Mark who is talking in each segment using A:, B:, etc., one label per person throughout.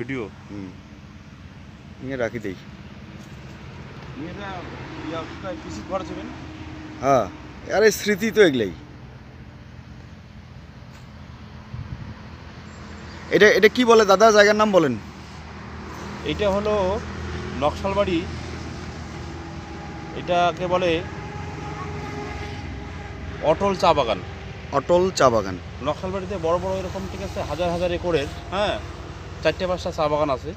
A: Video নিয়ে রাখি দেই হ্যাঁ আরে স্মৃতি তো এগুলাই এটা এটা কি বলে দাদা জায়গার নাম বলেন
B: এটা হলো নকশালবাড়ি এটাকে বলে অটল চা বাগান
A: অটল চা বাগান
B: নকশালবাড়িতে বড় বড় এরকম ঠিক আছে হাজার হাজার একরের হ্যাঁ চারটে পাঁচটা চা বাগান আছে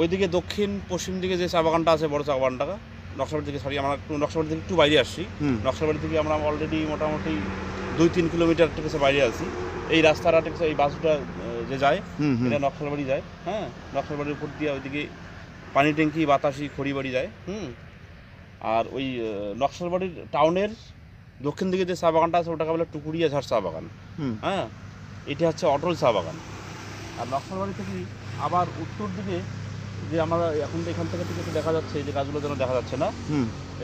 B: ওইদিকে দক্ষিণ পশ্চিম দিকে যে চা বাগানটা আছে বড় চা বাগানটা নকশাবাড়ি থেকে সরি আমরা একটু নকশাবাড়ি থেকে একটু বাইরে আসছি নকশাবাড়ি থেকে আমরা অলরেডি মোটামুটি দুই তিন কিলোমিটার থেকে বাইরে আছি এই রাস্তাটা এই বাসটা যে যায় এটা নকশালবাড়ি যায় হ্যাঁ নকশালবাড়ির উপর দিয়ে ওইদিকে পানি ট্যাঙ্কি বাতাসি খড়িবাড়ি যায় হুম আর ওই নকশালবাড়ির টাউনের দক্ষিণ দিকে যে চা বাগানটা আছে ওটাকে বলে টুকুরিয়া ঝাড় চা বাগান হ্যাঁ এটি হচ্ছে অটল চা বাগান আর নকশালবাড়ি থেকে আবার উত্তর দিকে যে আমরা এখন এখান থেকে থেকে দেখা যাচ্ছে যে গাছগুলো যেন দেখা যাচ্ছে না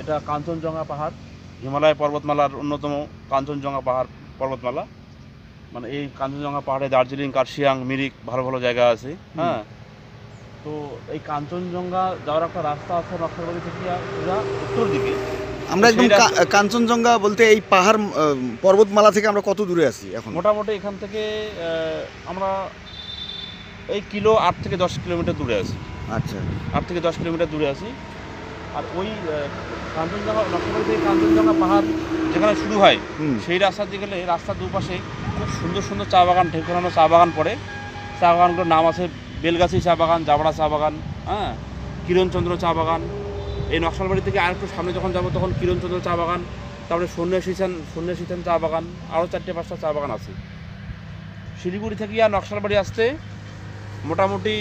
B: এটা কাঞ্চনজঙ্ঘা পাহাড় হিমালয় পর্বতমালার অন্যতম কাঞ্চনজঙ্ঘা পাহাড় পর্বতমালা মানে এই কাঞ্চনজঙ্ঘা পাহাড়ে দার্জিলিং কার্শিয়াং মিরিক
A: ভালো ভালো জায়গা আছে হ্যাঁ
B: তো এই কাঞ্চনজঙ্ঘা যাওয়ার একটা রাস্তা আছে নকশালবাড়ি থেকে উত্তর দিকে আমরা একদম
A: কাঞ্চনজঙ্ঘা বলতে এই পাহাড় পর্বতমালা থেকে আমরা কত দূরে আছি এখন মোটামুটি
B: এখান থেকে আমরা এই কিলো আট থেকে দশ কিলোমিটার দূরে আছি আচ্ছা আট থেকে দশ কিলোমিটার দূরে আছি আর ওই কাঞ্চনজঙ্ঘা থেকে কাঞ্চনজঙ্ঘা পাহাড় যেখানে শুরু হয় সেই রাস্তা দিয়ে গেলে রাস্তার দুপাশে খুব সুন্দর সুন্দর চা বাগান ঠেকানো চা বাগান পড়ে চা বাগানগুলোর নাম আছে বেলগাছি চা বাগান জাবড়া চা বাগান হ্যাঁ কিরণচন্দ্র চা বাগান এই নকশালবাড়ি থেকে আর একটু সামনে যখন যাবো তখন কিরণচন্দ্র চা বাগান তারপরে সন্ন্যাসীথান সন্ন্যাসীথান চা বাগান আরও চারটে পাঁচটা চা বাগান আছে শিলিগুড়ি থেকে আর নকশালবাড়ি আসতে মোটামুটি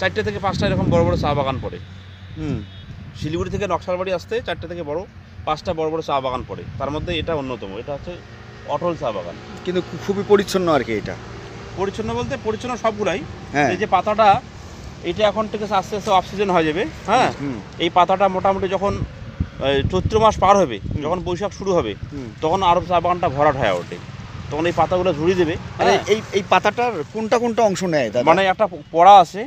B: চারটে থেকে পাঁচটা এরকম বড় বড় চা বাগান পড়ে হুম শিলিগুড়ি থেকে নকশালবাড়ি আসতে চারটে থেকে বড় পাঁচটা বড় বড় চা বাগান পড়ে তার মধ্যে এটা অন্যতম এটা হচ্ছে অটল চা বাগান
A: কিন্তু খুবই পরিচ্ছন্ন আর কি এটা
B: পরিচ্ছন্ন বলতে পরিচ্ছন্ন সবগুলাই হ্যাঁ। এই যে পাতাটা এটা এখন থেকে আস্তে আস্তে অফ সিজন হয়ে যাবে হ্যাঁ এই পাতাটা মোটামুটি যখন চৈত্র মাস পার হবে যখন বৈশাখ শুরু হবে তখন আরব চা বাগানটা ভরাট হয়ে ওঠে তখন এই পাতাগুলো ঝুড়ি দেবে মানে হ্যাঁ।
A: এই এই পাতাটার কোনটা কোনটা অংশ নেয় মানে
B: একটা পড়া আছে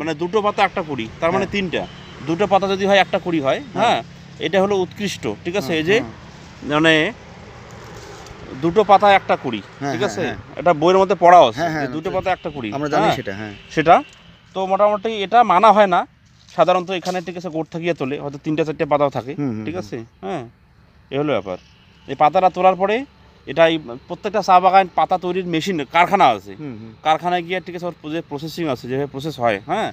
B: মানে দুটো পাতা একটা কুড়ি তার মানে হ্যাঁ। তিনটা দুটো পাতা যদি হয় একটা কুড়ি হয় হ্যাঁ, হ্যাঁ? এটা হলো উৎকৃষ্ট ঠিক আছে এই যে মানে দুটো পাতা একটা কুড়ি ঠিক আছে এটা বইয়ের মধ্যে পড়াও আছে দুটো পাতা একটা কুড়ি আমরা জানি সেটা হ্যাঁ সেটা তো মোটামুটি এটা মানা হয় না সাধারণত এখানে ঠিক আছে গোট থাকিয়ে তোলে হয়তো তিনটা চারটে পাতাও থাকে ঠিক আছে হ্যাঁ এ হলো ব্যাপার এই পাতাটা তোলার পরে এটা এই প্রত্যেকটা চা বাগান পাতা তৈরির মেশিন কারখানা আছে কারখানায় গিয়ে ঠিক আছে ওর যে প্রসেসিং আছে যেভাবে প্রসেস হয় হ্যাঁ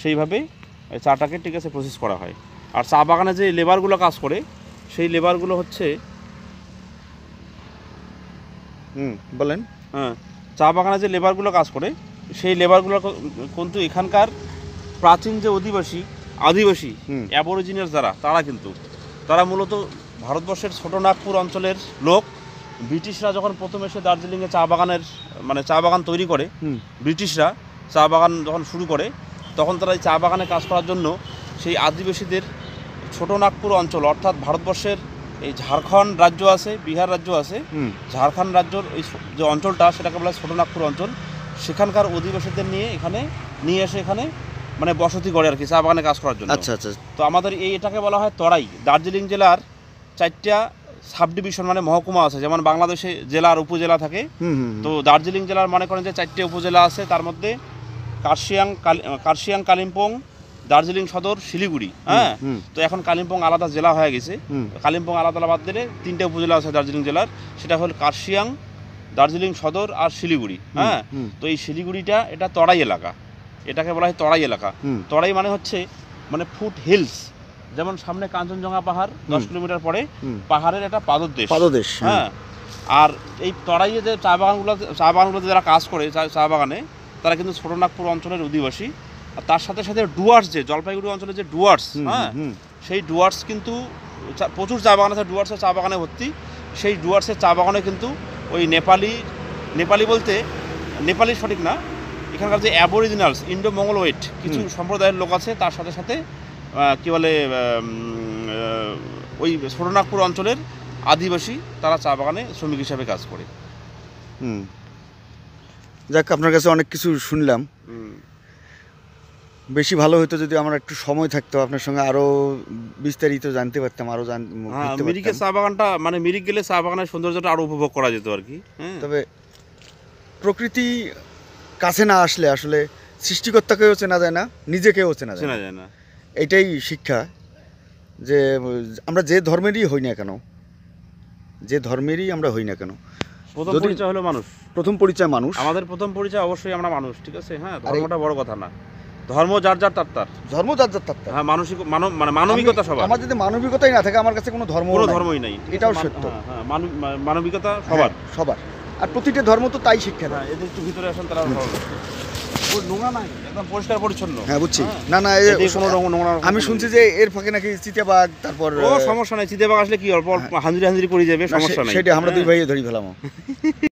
B: সেইভাবেই ওই চাটাকে ঠিক আছে প্রসেস করা হয় আর চা বাগানে যে লেবারগুলো কাজ করে সেই লেবারগুলো হচ্ছে হুম বলেন হ্যাঁ চা বাগানে যে লেবারগুলো কাজ করে সেই লেবারগুলো কিন্তু এখানকার প্রাচীন যে অধিবাসী আদিবাসী অ্যাবরিজিনাল যারা তারা কিন্তু তারা মূলত ভারতবর্ষের নাগপুর অঞ্চলের লোক ব্রিটিশরা যখন প্রথম এসে দার্জিলিংয়ে চা বাগানের মানে চা বাগান তৈরি করে ব্রিটিশরা চা বাগান যখন শুরু করে তখন তারা এই চা বাগানে কাজ করার জন্য সেই আদিবাসীদের নাগপুর অঞ্চল অর্থাৎ ভারতবর্ষের এই ঝাড়খণ্ড রাজ্য আছে বিহার রাজ্য আছে ঝাড়খণ্ড রাজ্যর এই যে অঞ্চলটা সেটাকে বলা হয় নাগপুর অঞ্চল সেখানকার অধিবাসীদের নিয়ে এখানে নিয়ে এসে এখানে মানে বসতি করে আর কি চা বাগানে কাজ করার জন্য আচ্ছা আচ্ছা তো আমাদের এই এটাকে বলা হয় তরাই দার্জিলিং জেলার চারটা সাব ডিভিশন মানে মহকুমা আছে যেমন বাংলাদেশে জেলার উপজেলা থাকে তো দার্জিলিং জেলার মনে করেন যে চারটে উপজেলা আছে তার মধ্যে কার্শিয়াং কার্শিয়াং কালিম্পং দার্জিলিং সদর শিলিগুড়ি হ্যাঁ তো এখন কালিম্পং আলাদা জেলা হয়ে গেছে কালিম্পং আলাদা আলাদা বাদ দিলে তিনটে উপজেলা আছে দার্জিলিং জেলার সেটা হল কার্শিয়াং দার্জিলিং সদর আর শিলিগুড়ি হ্যাঁ তো এই শিলিগুড়িটা এটা তরাই এলাকা এটাকে বলা হয় তরাই এলাকা তরাই মানে হচ্ছে মানে ফুট হিলস যেমন সামনে কাঞ্চনজঙ্ঘা পাহাড় দশ কিলোমিটার পরে পাহাড়ের একটা পাদদেশ পাদদেশ হ্যাঁ আর এই তরাইয়ে যে চা বাগানগুলো চা বাগানগুলোতে যারা কাজ করে চা বাগানে তারা কিন্তু ছোটনাগপুর অঞ্চলের অধিবাসী আর তার সাথে সাথে ডুয়ার্স যে জলপাইগুড়ি অঞ্চলের যে ডুয়ার্স হ্যাঁ সেই ডুয়ার্স কিন্তু প্রচুর চা বাগান আছে ডুয়ার্সের চা বাগানে ভর্তি সেই ডুয়ার্সের চা বাগানে কিন্তু ওই নেপালি নেপালি বলতে নেপালি সঠিক না এখানকার যে অ্যাবরিজিনালস ইন্ডো মঙ্গল ওয়েট কিছু সম্প্রদায়ের লোক আছে তার সাথে সাথে কী বলে ওই ছোটনাগপুর অঞ্চলের আদিবাসী তারা চা বাগানে শ্রমিক হিসাবে কাজ করে
A: হুম যাক আপনার কাছে অনেক কিছু শুনলাম বেশি ভালো হতো যদি আমার একটু সময় থাকতো আপনার সঙ্গে আরো বিস্তারিত জানতে পারতাম আরো হ্যাঁ, মিরিকের
B: চা বাগানটা মানে মিরিক গেলে চা বাগানের সৌন্দর্যটা আরো উপভোগ করা যেত আর কি হ্যাঁ।
A: তবে প্রকৃতি কাছে না আসলে আসলে সৃষ্টিকর্তাকেও চেনা যায় না নিজেকেও চেনা চেনা যায় না এটাই শিক্ষা যে আমরা যে ধর্মেরই হই না কেন যে ধর্মেরই আমরা হই না কেন প্রথম পরিচয় হলো মানুষ প্রথম পরিচয় মানুষ আমাদের প্রথম পরিচয় অবশ্যই আমরা মানুষ ঠিক আছে হ্যাঁ ধর্মটা বড় কথা না ধর্ম যার যার তার তার ধর্ম যার যার তার হ্যাঁ
B: মানসিক মানব মানে মানবিকতা সবার আমার যদি
A: মানবিকতাই না থাকে আমার কাছে কোনো ধর্ম কোনো ধর্মই নাই এটাও হ্যাঁ, সত্য হ্যাঁ
B: মানবিকতা হ্যাঁ, সবার
A: সবার আর প্রতিটা ধর্ম তো তাই শিক্ষা দেয় হ্যাঁ, এদের একটু ভিতরে আসেন তারা নোংরা নাই একদম পরিষ্কার পরিচ্ছন্ন হ্যাঁ বুঝছি না না কোনো নোংরা আমি শুনছি যে এর ফাঁকে নাকি চিতাবাঘ তারপর ও
B: সমস্যা নাই চিতাবাঘ আসলে কি অল্প হাঞ্জুরি হাঞ্জুরি পড়ে যাবে সমস্যা নাই সেটা আমরা দুই ভাইয়ে ধরি
A: ফেলাম